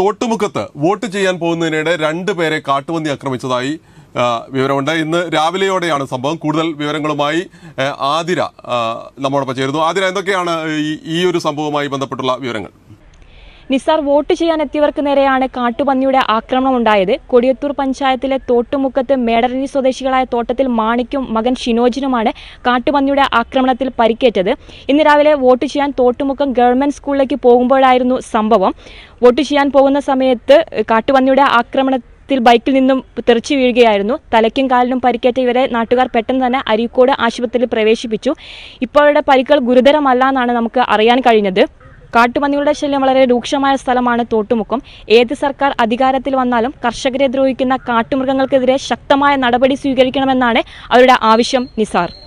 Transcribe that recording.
തോട്ടുമുഖത്ത് vote ചെയ്യാൻ പോകുന്നതിനിടെ രണ്ട് പേരെ കാട്ടുപന്നി ആക്രമിച്ചതായി വിവരമുണ്ട് ഇന്ന് രാവിലെയോടെയാണ് സംഭവം കൂടുതൽ വിവരങ്ങളുമായി ആതിര നമ്മോടൊപ്പം ചേരുന്നു ആതിര എന്തൊക്കെയാണ് ഈ ഒരു സംഭവവുമായി ബന്ധപ്പെട്ടുള്ള വിവരങ്ങൾ നിസാർ വോട്ട് ചെയ്യാൻ എത്തിയവർക്ക് നേരെയാണ് കാട്ടുപന്നിയുടെ ആക്രമണം ഉണ്ടായത് കൊടിയത്തൂർ പഞ്ചായത്തിലെ തോട്ടുമുക്കത്ത് മേടരണി സ്വദേശികളായ തോട്ടത്തിൽ മാണിക്കും മകൻ ഷിനോജിനുമാണ് കാട്ടുപന്നിയുടെ ആക്രമണത്തിൽ പരിക്കേറ്റത് ഇന്ന് രാവിലെ വോട്ട് ചെയ്യാൻ തോട്ടുമുക്കം ഗവൺമെന്റ് സ്കൂളിലേക്ക് പോകുമ്പോഴായിരുന്നു സംഭവം വോട്ട് ചെയ്യാൻ പോകുന്ന സമയത്ത് കാട്ടുപന്നിയുടെ ആക്രമണ ത്തിൽ ബൈക്കിൽ നിന്നും തെറിച്ചു വീഴുകയായിരുന്നു തലയ്ക്കും കാലിനും പരിക്കേറ്റ ഇവരെ നാട്ടുകാർ പെട്ടെന്ന് തന്നെ അരീക്കോട് ആശുപത്രിയിൽ പ്രവേശിപ്പിച്ചു ഇപ്പോഴുടെ പരിക്കുകൾ ഗുരുതരമല്ല എന്നാണ് നമുക്ക് അറിയാൻ കഴിഞ്ഞത് കാട്ടുപന്നികളുടെ ശല്യം വളരെ രൂക്ഷമായ സ്ഥലമാണ് തോട്ടുമുക്കം ഏത് സർക്കാർ അധികാരത്തിൽ വന്നാലും കർഷകരെ ദ്രോഹിക്കുന്ന കാട്ടുമൃഗങ്ങൾക്കെതിരെ ശക്തമായ നടപടി സ്വീകരിക്കണമെന്നാണ് അവരുടെ ആവശ്യം നിസാർ